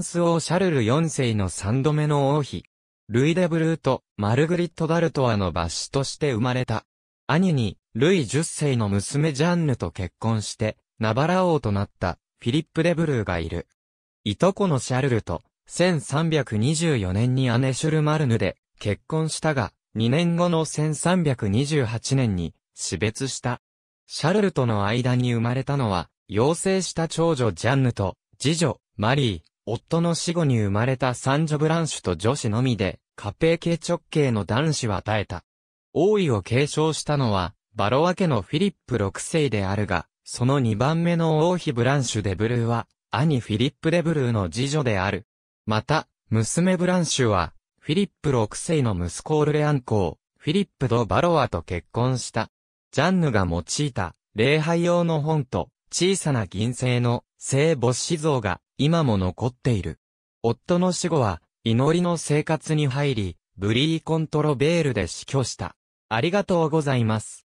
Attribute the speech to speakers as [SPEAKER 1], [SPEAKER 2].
[SPEAKER 1] ンス王シャルル4世の3度目の王妃、ルイ・デ・ブルーとマルグリット・ダルトアの罰子として生まれた。兄に、ルイ10世の娘ジャンヌと結婚して、ナバラ王となったフィリップ・デ・ブルーがいる。いとこのシャルルと、1324年に姉シュルマルヌで結婚したが、2年後の1328年に死別した。シャルルとの間に生まれたのは、養成した長女ジャンヌと、次女、マリー、夫の死後に生まれた三女ブランシュと女子のみで、カペー系直系の男子は耐えた。王位を継承したのは、バロワ家のフィリップ6世であるが、その2番目の王妃ブランシュ・デブルーは、兄フィリップ・デブルーの次女である。また、娘ブランシュは、フィリップ6世の息子オルレアン公、フィリップ・ド・バロワと結婚した。ジャンヌが用いた、礼拝用の本と、小さな銀製の聖母子像が、今も残っている。夫の死後は、祈りの生活に入り、ブリーコントロベー
[SPEAKER 2] ルで死去した。ありがとうございます。